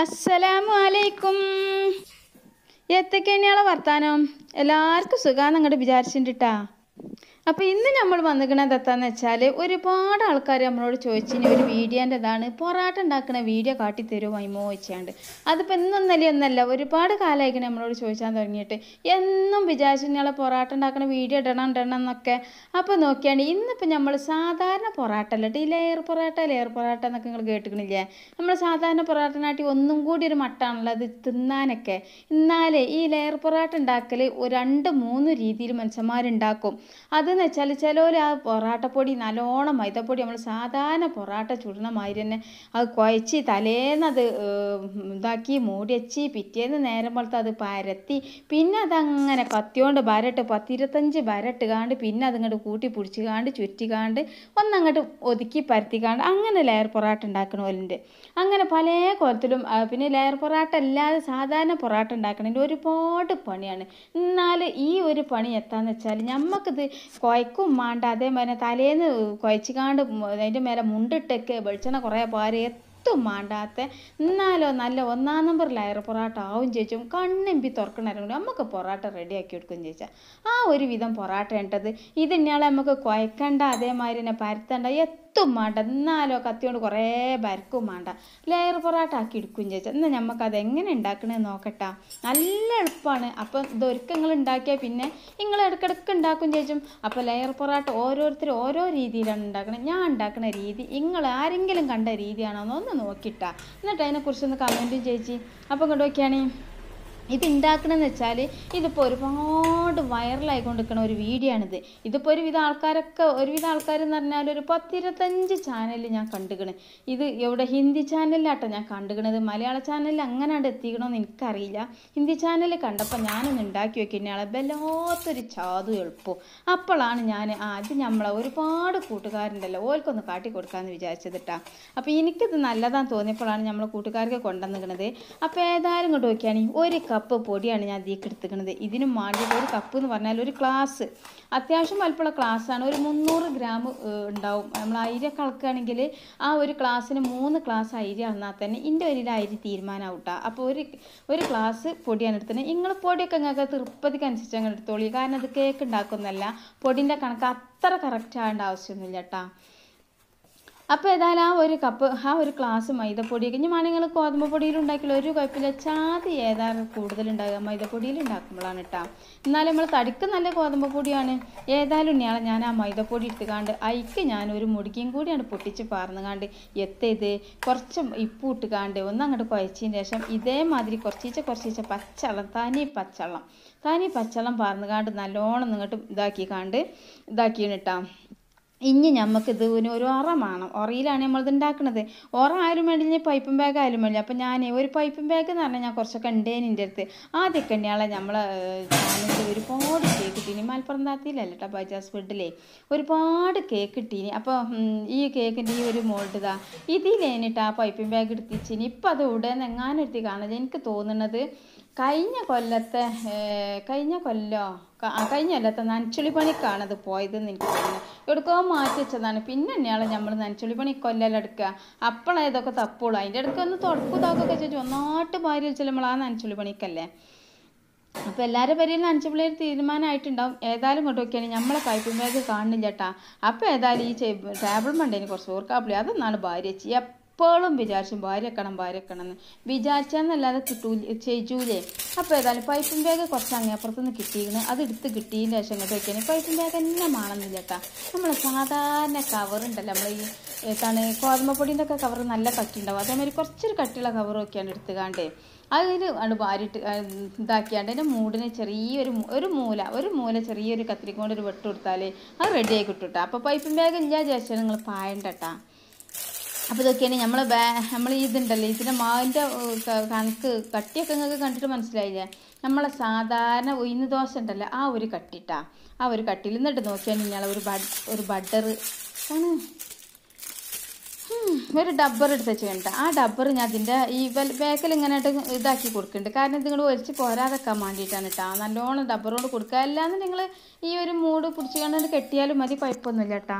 അസ്സലാമു അലൈക്കും എത്തൊക്കെയാണ് വർത്താനം എല്ലാവർക്കും സുഖാന്ന് അങ്ങോട്ട് വിചാരിച്ചിട്ടാ അപ്പോൾ ഇന്ന് നമ്മൾ വന്നിരിക്കുന്നത് എത്താന്ന് വെച്ചാൽ ഒരുപാട് ആൾക്കാർ നമ്മളോട് ചോദിച്ചിന് ഒരു വീഡിയോൻ്റെ ഇതാണ് പൊറാട്ട ഉണ്ടാക്കുന്ന വീഡിയോ കാട്ടി തരുമോ അയിമോ വെച്ചാണ്ട് അതിപ്പോൾ ഇന്നൊന്നല്ല ഒന്നല്ല ഒരുപാട് കാലമായിരിക്കും നമ്മളോട് ചോദിച്ചാൽ തുടങ്ങിയിട്ട് എന്നും വിചാരിച്ചു കഴിഞ്ഞാൽ പൊറാട്ട ഉണ്ടാക്കുന്ന വീഡിയോ ഇടണം ഇടണം എന്നൊക്കെ അപ്പോൾ നോക്കിയാണ് ഇന്നിപ്പോൾ നമ്മൾ സാധാരണ പൊറാട്ട അല്ല ഈ ലെയർ പൊറാട്ട ലെയർ പൊറാട്ട എന്നൊക്കെ നിങ്ങൾ കേട്ടിക്കണില്ലേ നമ്മൾ സാധാരണ പൊറാട്ടനാട്ടി ഒന്നും കൂടി ഒരു മട്ടാണല്ലോ അത് തിന്നാനൊക്കെ എന്നാലേ ഈ ലെയർ പൊറാട്ട ഉണ്ടാക്കൽ രണ്ട് മൂന്ന് രീതിയിൽ മനുഷ്യന്മാരുണ്ടാക്കും അത് എന്ന് വെച്ചാൽ ചിലവർ ആ പൊറാട്ടപ്പൊടി നല്ലോണം മൈദപ്പൊടി നമ്മൾ സാധാരണ പൊറാട്ട ചുടുന്ന മാതിരി തന്നെ അത് കുഴച്ച് തലേന്ന് അത് ഇതാക്കി മൂടിയച്ച് പിറ്റേന്ന് നേരം പോലത്തെ അത് പരത്തി പിന്നെ അതങ്ങനെ കത്തിയോണ്ട് ബരട്ട് പത്തിരുപത്തഞ്ച് ബരട്ട് കാണ്ട് പിന്നെ അതിങ്ങോട്ട് കൂട്ടി പിടിച്ച് കാണ്ട് ചുറ്റി കാണ്ട് ഒന്നങ്ങോട്ട് ഒതുക്കി കാണ്ട് അങ്ങനെ ലെയർ പൊറാട്ട ഉണ്ടാക്കണ പോലുണ്ട് അങ്ങനെ പല കുലത്തിലും പിന്നെ ലെയർ പൊറാട്ട അല്ലാതെ സാധാരണ പൊറാട്ട ഉണ്ടാക്കണതിൻ്റെ ഒരുപാട് പണിയാണ് എന്നാൽ ഈ ഒരു പണി എത്താന്ന് വെച്ചാൽ നമുക്കിത് കുഴക്കും വേണ്ട അതേമാതിരി തലേന്ന് കുഴച്ചിക്കാണ്ട് അതിൻ്റെ മേലെ മുണ്ടിട്ടൊക്കെ വെളിച്ചെണ്ണ കുറേ പാര് ഒട്ടും മാണ്ടാത്ത എന്നാലോ നല്ല ഒന്നാം നമ്പർ ലയർ പൊറാട്ട ആവും ചേച്ചും കണ്ണെമ്പി തുറക്കണമായിരുന്നു നമുക്ക് പൊറാട്ട ആക്കി എടുക്കും ചേച്ചാ ആ ഒരു വിധം പൊറാട്ട ഉണ്ടത് ഇതിനാളെ നമുക്ക് കുഴക്കണ്ട അതേമാതിരി തന്നെ പരത്തണ്ട കത്തും വേണ്ട എന്നാലോ കത്തിയോണ്ട് കുറേ ബരക്കും വേണ്ട ലെയർ പൊറാട്ട ആക്കി എടുക്കും ചേച്ചി എന്നാൽ നമുക്ക് അത് എങ്ങനെ ഉണ്ടാക്കണേ നോക്കട്ടാ നല്ല എളുപ്പമാണ് അപ്പം ഇതൊരുക്കം നിങ്ങൾ ഉണ്ടാക്കിയാൽ പിന്നെ നിങ്ങൾ ഇടയ്ക്കിടയ്ക്ക് ഉണ്ടാക്കും ചേച്ചും അപ്പോൾ ലെയർ പൊറാട്ട ഓരോരുത്തർ ഓരോ രീതിയിലാണ് ഉണ്ടാക്കുന്നത് ഞാൻ ഉണ്ടാക്കുന്ന രീതി നിങ്ങൾ ആരെങ്കിലും കണ്ട രീതിയാണോ എന്ന് ഒന്ന് നോക്കിയിട്ടാ എന്നിട്ട് അതിനെക്കുറിച്ചൊന്ന് കമൻറ്റും ചേച്ചി അപ്പോൾ ഇങ്ങോട്ട് ഇത് വെച്ചാൽ ഇതിപ്പോൾ ഒരുപാട് കൊണ്ടിരിക്കുന്ന ഒരു വീഡിയോ ആണിത് ഇതിപ്പോൾ ഒരുവിധ ആൾക്കാരൊക്കെ ഒരുവിധ ആൾക്കാരെന്ന് പറഞ്ഞാൽ ഒരു പത്തിരുപത്തഞ്ച് ചാനൽ ഞാൻ കണ്ടുകണ് ഇത് എവിടെ ഹിന്ദി ചാനലിലാട്ടോ ഞാൻ കണ്ടുകണത് മലയാള ചാനലിൽ അങ്ങനെയാണ് എത്തിക്കണമെന്ന് എനിക്കറിയില്ല ഹിന്ദി ചാനൽ കണ്ടപ്പോൾ ഞാനൊന്ന് ഉണ്ടാക്കി വെക്കുന്നയാളെ വല്ലാത്തൊരു ചാതു എളുപ്പം അപ്പോഴാണ് ഞാൻ ആദ്യം നമ്മളെ ഒരുപാട് കൂട്ടുകാരുണ്ടല്ലോ ഓൽക്കൊന്ന് കാട്ടി കൊടുക്കാമെന്ന് വിചാരിച്ചത് കേട്ടോ അപ്പോൾ എനിക്കിത് നല്ലതാന്ന് തോന്നിയപ്പോഴാണ് നമ്മളെ കൂട്ടുകാർക്ക് കൊണ്ടുവന്നിരിക്കണത് അപ്പോൾ ഏതായാലും ഇങ്ങോട്ട് നോക്കിയാണെങ്കിൽ ഒരു കപ്പ് പൊടിയാണ് ഞാൻ അതിലേക്ക് എടുത്തിരിക്കുന്നത് ഇതിന് വേണ്ടിയിട്ട് ഒരു കപ്പ് എന്ന് പറഞ്ഞാൽ ഒരു ക്ലാസ് അത്യാവശ്യം ക്ലാസ് ആണ് ഒരു മുന്നൂറ് ഗ്രാം ഉണ്ടാവും നമ്മൾ അരി കളക്കുകയാണെങ്കിൽ ആ ഒരു ക്ലാസ്സിന് മൂന്ന് ക്ലാസ് അരി എന്നാൽ തന്നെ ഇതിൻ്റെ ഒരു അരി തീരുമാനമാവും കേട്ടോ അപ്പോൾ ഒരു ഒരു ക്ലാസ് പൊടിയാണ് എടുത്തത് നിങ്ങൾ പൊടിയൊക്കെ നിങ്ങൾക്ക് തൃപ്പതിക്ക് അനുസരിച്ച് അങ്ങ് എടുത്തോളി കാരണം അത് കേക്ക് ഉണ്ടാക്കുന്നതല്ല പൊടിൻ്റെ കണക്ക് അത്ര കറക്റ്റ് ആവേണ്ട ആവശ്യമൊന്നുമില്ല കേട്ടോ അപ്പോൾ ഏതായാലും ആ ഒരു കപ്പ് ആ ഒരു ഗ്ലാസ് മൈദപ്പൊടി ഇനി വേണമെങ്കിൽ ഗോതമ്പ് പൊടിയിൽ ഉണ്ടാക്കിയാൽ ഒരു കുഴപ്പമില്ല ചാതി ഏതാണ് കൂടുതലുണ്ടാകുക മൈദപ്പൊടിയിൽ ഉണ്ടാക്കുമ്പോഴാണ് കേട്ടോ എന്നാലും നമ്മൾ തടിക്ക് നല്ല ഗോതമ്പ് പൊടിയാണ് ഏതായാലും ഇനിയാണ് ഞാൻ ആ മൈദപ്പൊടി ഇട്ടുകാണ്ട് അയക്ക് ഞാൻ ഒരു മുടിക്കും കൂടിയാണ് പൊട്ടിച്ച് പാർന്നുകാണ്ട് എത്തേത് കുറച്ച് ഇപ്പ് ഇട്ടുകാണ്ട് ഒന്ന് അങ്ങോട്ട് കുഴച്ചതിന് ശേഷം ഇതേമാതിരി കുറച്ചീച്ച കുറച്ചീച്ച പച്ചവെള്ളം തനി പച്ചവെള്ളം തനി പച്ചവെള്ളം പാർന്നുകാണ്ട് നല്ലോണം നിങ്ങോട്ട് ഇതാക്കി ഇതാക്കിക്കാണ്ട് ഇതാക്കിയാണ് കേട്ടോ ഇനി ഇതിന് ഒരു ഒറ വേണം ഒറയിലാണ് നമ്മളിത് ഉണ്ടാക്കുന്നത് ഒറ ആയാലും ഇനി പൈപ്പും ബാഗ് ആയാലും വേണ്ടില്ല അപ്പം ഞാൻ ഒരു പൈപ്പും ബാഗ് എന്ന് പറഞ്ഞാൽ ഞാൻ കുറച്ചൊക്കെ ഉണ്ടേന് എൻ്റെ അടുത്ത് ആദ്യമൊക്കെ ഉണ്ടെയാളെ നമ്മൾ ചാനലിൽ ഒരുപാട് കേക്ക് കിട്ടീനി മലപ്പുറം താത്തിയിലല്ല കേട്ടോ ബജാസ് ഫുഡിലേ ഒരുപാട് കേക്ക് കിട്ടീനി അപ്പോൾ ഈ കേക്കിൻ്റെ ഈ ഒരു മോൾഡിതാ ഇതിലേനിട്ട് ആ പൈപ്പിംഗ് ബാഗ് എടുത്തിച്ചിനി ഇപ്പം അത് ഉടനെ എങ്ങാനും എടുത്തി കാണാൻ എനിക്ക് തോന്നുന്നത് കഴിഞ്ഞ കൊല്ലത്തെ കഴിഞ്ഞ കൊല്ലോ കഴിഞ്ഞ കൊല്ലത്തെ നനച്ചുളി പണിക്കാണത് പോയതെന്ന് എനിക്ക് തോന്നുന്നു എടുക്കോ മാറ്റി വെച്ചതാണ് പിന്നെ തന്നെയാണ് നമ്മൾ നനച്ചുളി പണി കൊല്ലല്ല എടുക്കുക അപ്പോഴാണ് ഇതൊക്കെ തപ്പുള്ളൂ അതിൻ്റെ ഇടയ്ക്ക് ഒന്ന് തുടക്കുതാക്കൊക്കെ ചോദിച്ചു ഒന്നാട്ട് ഭാര്യ വെച്ചാൽ നമ്മൾ ആ നനച്ചുളി പണിക്കല്ലേ അപ്പോൾ എല്ലാവരും പേരിലും അഞ്ചു പിള്ളേർ തീരുമാനമായിട്ടുണ്ടാവും ഏതായാലും കൊണ്ട് നമ്മളെ പൈപ്പ് കാണുന്നില്ല കേട്ടാ അപ്പോൾ ഏതായാലും ഈ ടേബിൾ മണ്ടേനെ കുറച്ച് ഓർക്കാപ്പിളി അതൊന്നാണ് ഭാര്യ ചെയ്യാം എപ്പോഴും വിചാരിച്ചും ഭാര്യക്കണം ഭാര്യക്കണം എന്ന് വിചാരിച്ചാന്നല്ലാതെ കിട്ടൂല ചെയ്യൂലേ അപ്പോൾ ഏതായാലും പൈപ്പിംഗ് ബാഗ് കുറച്ച് അങ്ങേപ്പുറത്ത് നിന്ന് കിട്ടിയിരുന്നു അത് എടുത്ത് കിട്ടിയതിന് ശേഷം അങ്ങോട്ട് വെക്കാൻ പൈപ്പിംഗ് ബാഗ് തന്നെ മാണെന്നില്ല കേട്ടോ നമ്മൾ സാധാരണ കവറുണ്ടല്ലോ നമ്മൾ ഈ ഏതാണ് കോതമ്പപ്പൊടീൻ്റെ ഒക്കെ കവർ നല്ല കട്ടിയുണ്ടാവും അതേമാതിരി കുറച്ചൊരു കട്ടിയുള്ള കവറൊക്കെയാണ് കാണ്ടേ അതിൽ ആണ് വാരിട്ട് ഇതാക്കിയാണ്ട് എൻ്റെ മൂടിനെ ചെറിയൊരു ഒരു മൂല ഒരു മൂല ചെറിയൊരു കത്തിരിക്കൊണ്ടൊരു ഒരു വെട്ട് കൊടുത്താൽ അത് റെഡിയായി കിട്ടും കേട്ടോ അപ്പോൾ പൈപ്പിംഗ് ബാഗ് ഇല്ലാതെ ചേച്ചാൽ നിങ്ങൾ പായണ്ട കേട്ടോ അപ്പോൾ ഇതൊക്കെയാണ് നമ്മൾ ബാ നമ്മൾ ഇതുണ്ടല്ലോ ഇതിൻ്റെ മാവിൻ്റെ കണക്ക് കട്ടിയൊക്കെ നിങ്ങൾക്ക് കണ്ടിട്ട് മനസ്സിലായില്ലേ നമ്മളെ സാധാരണ ഉയർന്ന ദോശ ഉണ്ടല്ലോ ആ ഒരു കട്ടിട്ടാ ആ ഒരു കട്ടിയിൽ നിന്നിട്ട് നോക്കിയാൽ നിങ്ങൾ ഒരു ബഡ് ഒരു ബട്ടർ ആണ് ഒരു ഡബ്ബർ എടുത്ത് വെച്ച് ആ ഡബ്ബർ ഞാൻ അതിൻ്റെ ഈ ബേക്കൽ ഇങ്ങനെ ഇതാക്കി കൊടുക്കുന്നുണ്ട് കാരണം ഇത് നിങ്ങൾ ഒരിച്ച് പോരാതെക്കാൻ വേണ്ടിയിട്ടാണ് കേട്ടോ നല്ലോണം ഡബ്ബറോട് കൊടുക്കുക അല്ലാതെ നിങ്ങൾ ഈ ഒരു മൂട് പിടിച്ച് കണ്ടുകൊണ്ട് കെട്ടിയാലും മതി കുഴപ്പമൊന്നുമില്ല കേട്ടോ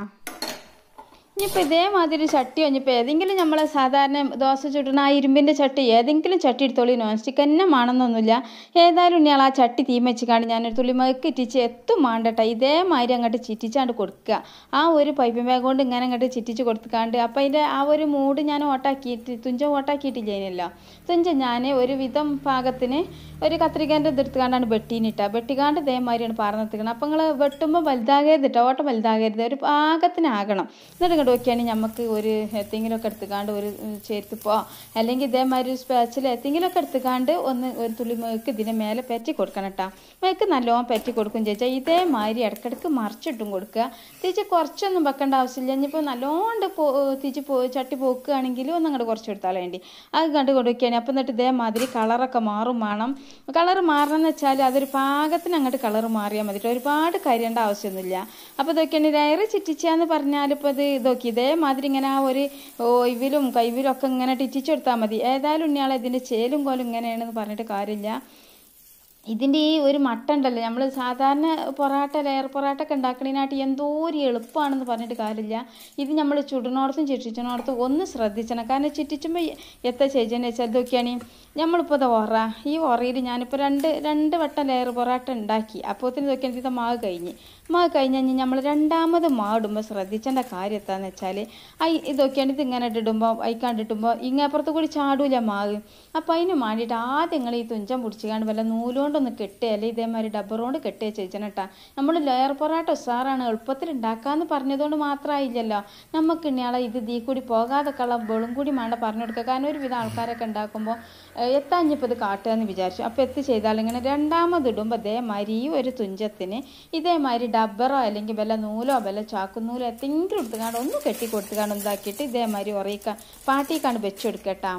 ഇനിയിപ്പോൾ ഇതേമാതിരി ചട്ടി ഇനിയിപ്പോൾ ഏതെങ്കിലും നമ്മളെ സാധാരണ ദോശ ചുട്ടുന്ന ആ ഇരുമ്പിൻ്റെ ചട്ടി ഏതെങ്കിലും ചട്ടി എടുത്തോളി നോൺ സ്റ്റിക്ക് തന്നെ മാണെന്നൊന്നുമില്ല ഏതായാലും ഇനിയാൾ ആ ചട്ടി തീമച്ചിക്കാണ് ഞാനൊരു തുള്ളിമക്ക് ഇറ്റിച്ച് എത്തും മാണ്ടട്ടെ ഇതേമാതിരി അങ്ങോട്ട് ചിറ്റിച്ചാണ്ട് കൊടുക്കുക ആ ഒരു പൈപ്പിംഗ് ബാഗ് കൊണ്ട് ഇങ്ങനെ അങ്ങോട്ട് ചിറ്റിച്ച് കൊടുത്തുക്കാണ്ട് അപ്പോൾ അതിൻ്റെ ആ ഒരു മൂഡ് ഞാൻ ഓട്ടാക്കിയിട്ട് തുഞ്ച ഓട്ടാക്കിയിട്ടില്ല അതിനല്ലോ തുഞ്ച ഞാൻ ഒരു വിധം പാകത്തിന് ഒരു കത്രികേൻ്റെ ഇതെടുത്തുകൊണ്ടാണ് വെട്ടീനിട്ട വെട്ടിക്കാണ്ട് ഇതേമാതിരിയാണ് പാർന്നെത്തിക്കണം അപ്പോൾ നിങ്ങൾ വെട്ടുമ്പോൾ വലുതാകരുത് കേട്ടോ ഓട്ടം വലുതാകരുത് ഒരു പാകത്തിനാകണം എന്നിട്ട് ഒക്കെയാണ് നമുക്ക് ഒരു എത്തെങ്കിലുമൊക്കെ എടുത്തുകാണ്ട് ഒരു ചേർത്തിപ്പോ അല്ലെങ്കിൽ ഇതേമാതിരി ഒരു സ്പാച്ചിൽ എത്തെങ്കിലുമൊക്കെ എടുത്തുകാണ്ട് ഒന്ന് ഒരു തുള്ളി മേക്ക് ഇതിനെ മേലെ പറ്റി കൊടുക്കണം കേട്ടോ മേക്ക് നല്ലോണം പറ്റി കൊടുക്കും ചേച്ചാ ഇതേമാതിരി ഇടക്കിടക്ക് മറിച്ചിട്ടും കൊടുക്കുക തിരിച്ച് കുറച്ചൊന്നും വെക്കേണ്ട ആവശ്യമില്ല ഇനിയിപ്പോൾ നല്ലോണ്ട് പോ തിരിച്ച് പോ ചട്ടി പോക്കുകയാണെങ്കിൽ ഒന്ന് അങ്ങോട്ട് കുറച്ച് കൊടുത്താൽ വേണ്ടി അത് കണ്ട് കൊടുക്കുകയാണ് അപ്പം എന്നിട്ട് ഇതേമാതിരി കളറൊക്കെ മാറും വേണം കളർ മാറണം എന്ന് വെച്ചാൽ അതൊരു പാകത്തിന് അങ്ങോട്ട് കളർ മാറിയാൽ മതി ഒരുപാട് കരിയേണ്ട ആവശ്യമൊന്നുമില്ല അപ്പോൾ ഇതൊക്കെയാണ് ഡയറി ചിറ്റിച്ചാന്ന് പറഞ്ഞാൽ ഇപ്പോൾ ഇത് നോക്കി ഇതേമാതിരി ഇങ്ങനെ ആ ഒരു ഇവിലും കൈവിലും ഒക്കെ ഇങ്ങനെ ടിച്ചിച്ചെടുത്താൽ മതി ഏതായാലും ഇനിയാൾ ഇതിൻ്റെ ചേലും കോലും ഇങ്ങനെയാണെന്ന് പറഞ്ഞിട്ട് കാര്യമില്ല ഇതിൻ്റെ ഈ ഒരു മട്ട ഉണ്ടല്ലോ നമ്മൾ സാധാരണ പൊറാട്ട ലെയർ പൊറാട്ട ഒക്കെ ഉണ്ടാക്കണതിനായിട്ട് എന്തോ ഒരു എളുപ്പമാണെന്ന് പറഞ്ഞിട്ട് കാര്യമില്ല ഇത് നമ്മൾ ചുടനോടത്തും ചുറ്റിച്ചിനോടത്തും ഒന്ന് ശ്രദ്ധിച്ചണം കാരണം ചിട്ടിച്ചുമ്പോൾ എത്ര ചേച്ചിയെന്ന് വെച്ചാൽ ഇതൊക്കെയാണ് നമ്മളിപ്പോൾ ഇത് ഒറ ഈ ഒറയിൽ ഞാനിപ്പോൾ രണ്ട് രണ്ട് വട്ടം ലെയർ പൊറാട്ട ഉണ്ടാക്കി അപ്പോഴത്തേന് ഇതൊക്കെയാണ് ഇത് മാവ് കഴിഞ്ഞ് മാവ് കഴിഞ്ഞ് കഴിഞ്ഞാൽ നമ്മൾ രണ്ടാമത് മാടുമ്പോൾ ശ്രദ്ധിച്ചേണ്ട കാര്യം എന്താണെന്ന് വെച്ചാൽ ഐ ഇതൊക്കെയാണ് ഇത് ഇങ്ങനെ ഇടുമ്പോൾ അയക്കാണ്ടിട്ടുമ്പോൾ ഇങ്ങനെ അപ്പുറത്ത് കൂടി ചാടൂല മാവ് അപ്പോൾ അതിന് വേണ്ടിയിട്ട് ആദ്യം നിങ്ങൾ ഈ തുഞ്ചം പിടിച്ചുകൊണ്ട് വല്ല നൂലോ കൊണ്ടൊന്ന് കെട്ടിയ അല്ലെ ഇതേമാതിരി ഡബ്ബർ കൊണ്ട് കെട്ടുക ചേച്ചനട്ടാ നമ്മൾ ലെയർ പൊറാട്ട സാറാണ് എളുപ്പത്തിൽ ഉണ്ടാക്കാന്ന് പറഞ്ഞതുകൊണ്ട് മാത്രമായില്ലല്ലോ നമുക്ക് ഇനിയാളെ ഇത് ദീ കൂടി പോകാതെ കള വെളും കൂടി മാണ്ട പറഞ്ഞു കൊടുക്കുക കാരണം ഒരുവിധം ആൾക്കാരൊക്കെ ഉണ്ടാക്കുമ്പോൾ എത്താഞ്ഞിപ്പോൾ ഇത് കാട്ടുക എന്ന് വിചാരിച്ചു അപ്പോൾ എത്തി ചെയ്താൽ ഇങ്ങനെ രണ്ടാമത് ഇടുമ്പോൾ ഇതേമാതിരി ഈ ഒരു തുഞ്ചത്തിന് ഇതേമാതിരി ഡബ്ബറോ അല്ലെങ്കിൽ വല്ല നൂലോ വല്ല ചാക്കുനൂലോ എന്തെങ്കിലും എടുത്തുകാണ്ട് ഒന്ന് കെട്ടി കൊടുത്തുകാണ്ട് എന്താക്കിയിട്ട് ഇതേമാതിരി ഉറയിക്കാം പാട്ടിക്കാണ് വെച്ചെടുക്കട്ടാ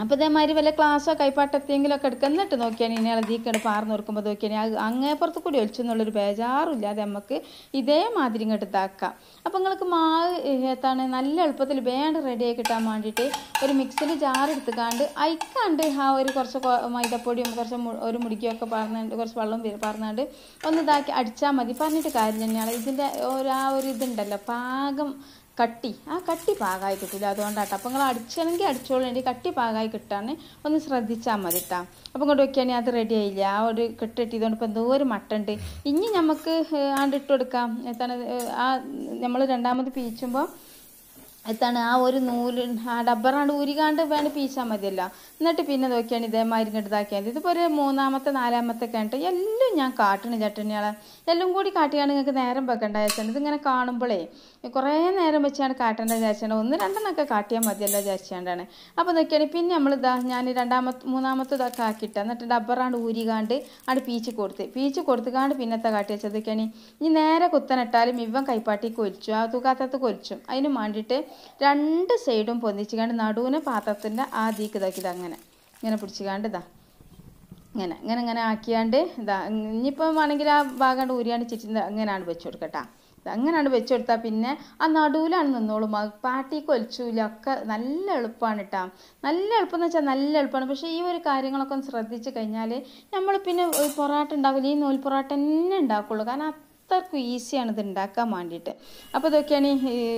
അപ്പോൾ ഇതേമാതിരി വല്ല ക്ലാസ്സോ കൈപ്പാട്ട് ഒക്കെ എടുക്കുക എന്നിട്ട് നോക്കിയാണ് ഇനി ഇളതിക്കട് പാർന്ന് നോക്കുമ്പോൾ നോക്കിയാണ് അങ്ങേ പുറത്ത് കൂടി ഒലിച്ചെന്നുള്ളൊരു ബേജാറില്ല അത് നമുക്ക് ഇതേമാതിരി ഇങ്ങോട്ട് ഇതാക്കാം അപ്പോൾ നിങ്ങൾക്ക് മാവ് ഏത്താണ് നല്ല എളുപ്പത്തിൽ വേണ്ട ആയി കിട്ടാൻ വേണ്ടിയിട്ട് ഒരു മിക്സിൽ ജാറെടുത്ത് കാണ്ട് അയക്കാണ്ട് ആ ഒരു കുറച്ച് മൈദപ്പൊടിയും കുറച്ച് ഒരു മുടിക്കുകയൊക്കെ പറഞ്ഞുകൊണ്ട് കുറച്ച് വെള്ളം പറഞ്ഞുകൊണ്ട് ഒന്ന് ഇതാക്കി അടിച്ചാൽ മതി പറഞ്ഞിട്ട് കാര്യം തന്നെയാണ് ഇതിൻ്റെ ഒരു ആ ഒരു ഇതുണ്ടല്ലോ പാകം കട്ടി ആ കട്ടി പാകമായി കിട്ടില്ല അതുകൊണ്ടാട്ടോ അപ്പം നിങ്ങൾ അടിച്ചണമെങ്കിൽ അടിച്ചോളൂ എൻ്റെ കട്ടി പാകമായി കിട്ടാണ് ഒന്ന് ശ്രദ്ധിച്ചാൽ മതി കേട്ടോ അപ്പം ഇങ്ങോട്ട് വെക്കുകയാണെങ്കിൽ അത് റെഡി ആയില്ല ആ ഒരു കെട്ട് കെട്ടിട്ടിതുകൊണ്ട് ഇപ്പോൾ എന്തോ ഒരു മട്ടുണ്ട് ഇനി നമുക്ക് ആണ്ടിട്ട് കൊടുക്കാം എത്താണ് ആ നമ്മൾ രണ്ടാമത് പീച്ചുമ്പോൾ എത്താണ് ആ ഒരു നൂല് ആ ഡബ്ബറാണ്ട് ഊരികാണ്ട് വേണ്ട പീശാൽ മതിയല്ല എന്നിട്ട് പിന്നെ നോക്കിയാണ് ഇതേമാതിരി ഇങ്ങോട്ട് ഇതാക്കിയാൽ മതി ഇതിപ്പോൾ ഒരു മൂന്നാമത്തെ നാലാമത്തെ കേട്ടോ എല്ലാം ഞാൻ കാട്ടണം ചേട്ടനിയാളെ എല്ലാം കൂടി കാട്ടിയാണ് നിങ്ങൾക്ക് നേരം വെക്കണ്ട ചേച്ചൻ ഇതിങ്ങനെ കാണുമ്പോഴേ കുറേ നേരം വെച്ചാണ് കാട്ടേണ്ട ചേച്ചേണ്ട ഒന്ന് രണ്ടെണ്ണൊക്കെ കാട്ടിയാൽ മതിയല്ലോ ചേച്ചേണ്ടാണ് അപ്പോൾ നോക്കിയാണെങ്കിൽ പിന്നെ നമ്മൾ ഇതാ ഞാൻ രണ്ടാമത്തെ മൂന്നാമത്തെ ഇതൊക്കെ ആക്കിയിട്ട് എന്നിട്ട് ഡബ്ബറാണ്ട് ഊരികാണ്ട് ആണ് പീച്ച് കൊടുത്ത് പീച്ച് കൊടുത്തുകാണ്ട് പിന്നത്തെ കാട്ടി വെച്ചതൊക്കെയാണ് ഇനി നേരെ കുത്തനിട്ടാലും ഇവൻ കൈപ്പാട്ടി കൊലിച്ചു ആ തുകാത്തത്ത് കൊലിച്ചു അതിന് വേണ്ടിയിട്ട് രണ്ട് സൈഡും പൊന്നിച്ച് കണ്ട് നടുവിനെ പാത്രത്തിൻ്റെ ദീക്ക് ഇതാക്കി അങ്ങനെ ഇങ്ങനെ പിടിച്ച് കണ്ട് ഇതാ ഇങ്ങനെ ഇങ്ങനെ ഇങ്ങനെ ആക്കിയാണ്ട് ഇതാ ഇനിയിപ്പം ആണെങ്കിൽ ആ ഭാഗം ഊരിയാണ്ട് ചിറ്റി അങ്ങനെയാണ് വെച്ച് കൊടുക്കട്ടാ അങ്ങനെയാണ് വെച്ച് കൊടുത്താൽ പിന്നെ ആ നടുവിലാണ് നിന്നോളും പാട്ടി കൊലച്ചൂല ഒക്കെ നല്ല എളുപ്പമാണ് കേട്ടോ നല്ല എളുപ്പം എന്ന് വെച്ചാൽ നല്ല എളുപ്പമാണ് പക്ഷേ ഈ ഒരു കാര്യങ്ങളൊക്കെ ഒന്ന് ശ്രദ്ധിച്ചു കഴിഞ്ഞാൽ നമ്മൾ പിന്നെ പൊറാട്ട ഉണ്ടാക്കില്ല ഈ നൂൽ പൊറാട്ട തന്നെ ഉണ്ടാക്കുള്ളൂ കാരണം അത്രക്കും ഈസിയാണ് ഇത് ഉണ്ടാക്കാൻ വേണ്ടിയിട്ട് അപ്പോൾ ഇതൊക്കെയാണ്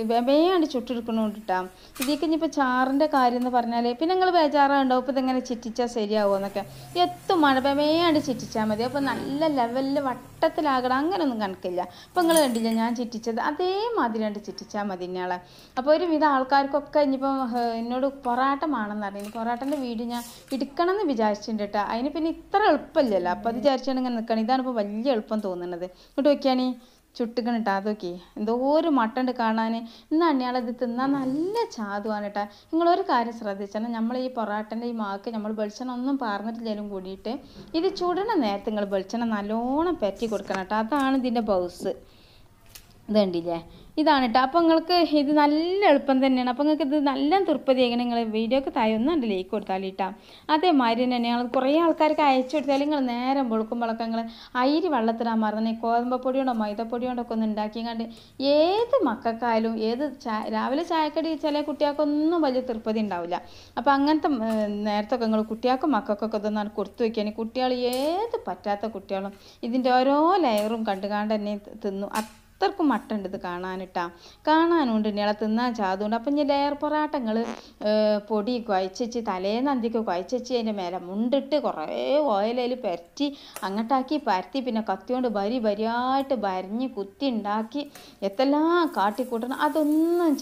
വെമയാണ് ചുട്ടെടുക്കണോണ്ട് കേട്ടോ ഇതിലേക്ക് ഇനിയിപ്പോൾ ചാറിൻ്റെ കാര്യം എന്ന് പറഞ്ഞാൽ പിന്നെ നിങ്ങൾ ബേജാറാണ്ടാവും ഇപ്പോൾ ഇതെങ്ങനെ ചിറ്റിച്ചാൽ ശരിയാവുമോ എന്നൊക്കെ മഴ വെമയാണ്ട് ചിറ്റിച്ചാൽ മതി അപ്പോൾ നല്ല ലെവലിൽ വട്ടത്തിലാകണം അങ്ങനെയൊന്നും കണക്കില്ല അപ്പോൾ നിങ്ങൾ കണ്ടില്ല ഞാൻ ചിറ്റിച്ചത് അതേമാതിരിയാണ്ട് ചിറ്റിച്ചാൽ മതി ഇന്നയാളെ അപ്പോൾ ഒരുവിധം ആൾക്കാർക്കൊക്കെ ഇനിയിപ്പം എന്നോട് പൊറാട്ടമാണെന്ന് അറിയാം പൊറാട്ടൻ്റെ വീഡിയോ ഞാൻ എടുക്കണം എന്ന് വിചാരിച്ചിട്ടുണ്ട് കേട്ടോ അതിന് പിന്നെ ഇത്ര എളുപ്പമില്ലല്ലോ അപ്പോൾ അത് വിചാരിച്ചാണ് ഇങ്ങനെ നിൽക്കണം ഇതാണ് ഇപ്പോൾ വലിയ എളുപ്പം തോന്നുന്നത് ഇങ്ങോട്ട് നോക്കിയാണ് ചുട്ടുക്കണം കേട്ടോ അതൊക്കെ ഒരു മട്ടുണ്ട് കാണാൻ ഇന്ന് അണ്ണിയാളത് തിന്നാൻ നല്ല ചാതുവാണ് കേട്ടോ നിങ്ങളൊരു കാര്യം ശ്രദ്ധിച്ചാൽ നമ്മൾ ഈ പൊറാട്ടൻ്റെ ഈ മാക്ക് നമ്മൾ വെളിച്ചെണ്ണ ഒന്നും പാർന്നിട്ടില്ലെങ്കിലും കൂടിയിട്ട് ഇത് ചുടണ നേരത്തെ നിങ്ങൾ വെളിച്ചെണ്ണ നല്ലോണം പറ്റി കൊടുക്കണം കേട്ടോ അതാണ് ഇതിൻ്റെ ബൗസ് ഇത് കണ്ടില്ലേ ഇതാണ് കേട്ടോ അപ്പോൾ നിങ്ങൾക്ക് ഇത് നല്ല എളുപ്പം തന്നെയാണ് അപ്പോൾ നിങ്ങൾക്ക് ഇത് നല്ല തൃപ്തിയാകണം നിങ്ങൾ വീഡിയോക്ക് തായൊന്നും ഉണ്ട് ലൈക്ക് കൊടുത്താൽ ഇട്ടാം അതേമാതിരി തന്നെ ഞങ്ങൾ കുറേ ആൾക്കാർക്ക് അയച്ചു കൊടുത്താൽ നിങ്ങൾ നേരം പൊളുക്കുമ്പോഴൊക്കെ നിങ്ങൾ അയിരി വെള്ളത്തിടാൻ മറന്നേ ഗോതമ്പൊടിയോണ്ടോ മൈദപ്പൊടിയോണ്ടൊക്കെ ഒന്ന് കണ്ട് ഏത് മക്കൾക്കായാലും ഏത് രാവിലെ ചായക്കടി ചില കുട്ടികൾക്കൊന്നും വലിയ തൃപ്തി ഉണ്ടാവില്ല അപ്പോൾ അങ്ങനത്തെ നേരത്തൊക്കെ നിങ്ങൾ കുട്ടികൾക്കും മക്കൾക്കൊക്കെ ഇതൊന്നാണ് കൊടുത്തു വയ്ക്കാൻ കുട്ടികൾ ഏത് പറ്റാത്ത കുട്ടികളും ഇതിൻ്റെ ഓരോ ലെയറും കണ്ടുകാണ്ട് തന്നെ തിന്നു ഇത്രക്ക് മട്ടുണ്ട് ഇത് കാണാനിട്ടാ കാണാനുണ്ട് ഇനിയാളെ തിന്നാൻ ചാതുണ്ട് അപ്പം ഇനി ലെയർ പൊറാട്ടങ്ങൾ പൊടി കുഴച്ചച്ച് തലേ നന്തിക്ക് കുഴച്ചച്ച് അതിൻ്റെ മേലെ മുണ്ടിട്ട് കുറേ ഓയിലയിൽ പരറ്റി അങ്ങോട്ടാക്കി പരത്തി പിന്നെ കത്തിയോണ്ട് വരി വരിയായിട്ട് വരഞ്ഞ് കുത്തി ഉണ്ടാക്കി എത്തെല്ലാം കാട്ടിക്കൂട്ടണം അതൊന്നും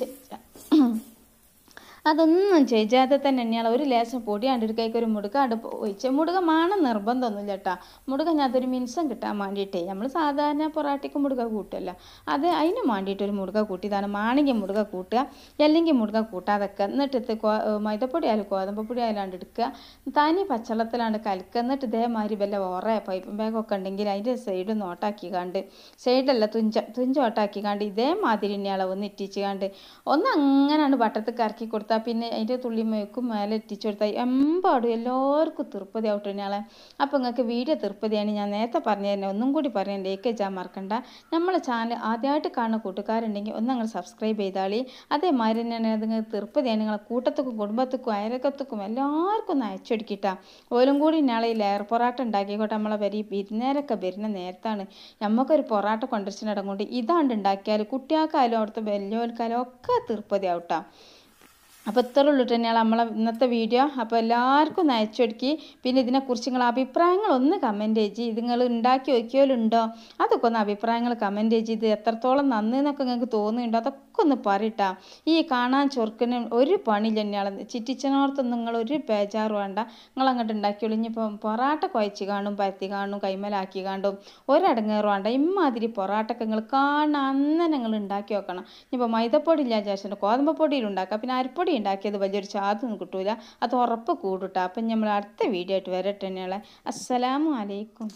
അതൊന്നും ചെയ്യാതെ തന്നെ തന്നെയാണ് ഒരു ലേശം പൊടി അണ്ടിടുക്കയ്ക്ക് ഒരു മുടുക അടുപ്പ് ഒഴിച്ച് മുടുക മാണം നിർബന്ധമൊന്നുമില്ല കേട്ടോ മുടുക ഞാത്തൊരു മിനിസം കിട്ടാൻ വേണ്ടിയിട്ടേ നമ്മൾ സാധാരണ പൊറാട്ടിക്ക് മുടുക കൂട്ടുമല്ലോ അത് അതിന് വേണ്ടിയിട്ട് ഒരു മുടുക കൂട്ടിയതാണ് മാണെങ്കിൽ മുടുക കൂട്ടുക അല്ലെങ്കിൽ മുടുക കൂട്ടാതൊക്കെ എന്നിട്ട് മൈദപ്പൊടി ആയാലും പൊടി ആയാലും എടുക്കുക തനി പച്ചളത്തിലാണ് കലക്കുക എന്നിട്ട് ഇതേമാതിരി വല്ല ഓറേ പൈപ്പും ബാഗൊക്കെ ഉണ്ടെങ്കിൽ അതിൻ്റെ സൈഡ് നോട്ടാക്കി കണ്ട് സൈഡല്ല തുഞ്ച തുഞ്ചോട്ടാക്കി കണ്ട് ഇതേമാതിരി ഇനി അളവ് ഒന്ന് ഇറ്റിച്ച് കണ്ട് ഒന്ന് അങ്ങനെയാണ് വട്ടത്ത് കറക്കി കൊടുത്ത കൊടുത്താൽ പിന്നെ അതിൻ്റെ തുള്ളിമേക്കും മേലെ എത്തിച്ചു കൊടുത്താൽ എമ്പാടും എല്ലാവർക്കും തിരുപ്പതി ആവട്ടെ ഞാളെ അപ്പോൾ നിങ്ങൾക്ക് വീഡിയോ തിരുപ്പതിയാണ് ഞാൻ നേരത്തെ പറഞ്ഞു ഒന്നും കൂടി പറഞ്ഞു ലൈക്ക് ചെയ്യാൻ മറക്കണ്ട നമ്മളെ ചാനൽ ആദ്യമായിട്ട് കാണുന്ന കൂട്ടുകാരുണ്ടെങ്കിൽ ഒന്ന് നിങ്ങൾ സബ്സ്ക്രൈബ് ചെയ്താളി അതേമാതിരി തന്നെയാണ് നിങ്ങൾ തിരുപ്പതിയാണ് നിങ്ങളെ കൂട്ടത്തുക്കും കുടുംബത്തുക്കും അയലക്കത്തുക്കും എല്ലാവർക്കും ഒന്ന് അയച്ചുകൊടുക്കിട്ടാ ഓലും കൂടി നാളെ ഈ ലെയർ പൊറാട്ട ഉണ്ടാക്കിക്കോട്ടെ നമ്മളെ വരി വിരുന്നേരൊക്കെ വരുന്ന നേരത്താണ് നമുക്കൊരു പൊറാട്ട കൊണ്ടുവച്ചിട്ടുണ്ടെങ്കിൽ ഇതാണ്ട് ഉണ്ടാക്കിയാൽ കുട്ടികൾക്കായാലും അവിടുത്തെ വലിയവർക്കായാലും ഒക്കെ തിരുപ്പതി ആവട്ടാ അപ്പോൾ ഇത്ര ഉള്ളൂ തന്നെയാണ് നമ്മളെ ഇന്നത്തെ വീഡിയോ അപ്പോൾ എല്ലാവർക്കും നയച്ചൊടുക്കി പിന്നെ ഇതിനെക്കുറിച്ച് നിങ്ങൾ അഭിപ്രായങ്ങൾ ഒന്ന് കമൻറ്റ് ചെയ്ത് ഇത് നിങ്ങൾ ഉണ്ടാക്കി നോക്കിയാലുണ്ടോ അതൊക്കെ ഒന്ന് അഭിപ്രായങ്ങൾ കമൻറ്റ് ചെയ്ത് ഇത് എത്രത്തോളം നന്ദി എന്നൊക്കെ നിങ്ങൾക്ക് തോന്നുന്നുണ്ടോ അതൊക്കെ ഒന്ന് പറയട്ടാ ഈ കാണാൻ ചൊറുക്കിന് ഒരു പണിയില്ല തന്നെയാണ് ചിറ്റിച്ചനോർത്തൊന്നും നിങ്ങൾ ഒരു ബേജാറ് വേണ്ട നിങ്ങൾ അങ്ങോട്ട് ഉണ്ടാക്കിയുള്ളൂ ഇനിയിപ്പോൾ പൊറാട്ട കുഴച്ച് കാണും പരത്തി കാണും കൈമലാക്കി കാണും ഒരടങ്ങേറ് വേണ്ട ഇമാതിരി പൊറാട്ടൊക്കെ നിങ്ങൾ കാണാൻ അന്നനെ നിങ്ങൾ ഉണ്ടാക്കി വെക്കണം ഇനിയിപ്പോൾ മൈദപ്പൊടി ഇല്ല ചേച്ചൻ്റെ ഗോതമ്പ് പൊടിയിൽ ഉണ്ടാക്കാം പിന്നെ അരിപ്പൊടി ഉപ്പേരി ഉണ്ടാക്കിയത് വലിയൊരു ചാതൊന്നും കിട്ടൂല അത് ഉറപ്പ് കൂടുട്ടാ അപ്പം നമ്മൾ അടുത്ത വീഡിയോ ആയിട്ട് വരട്ടെ തന്നെയുള്ള അസ്സലാമു അലൈക്കും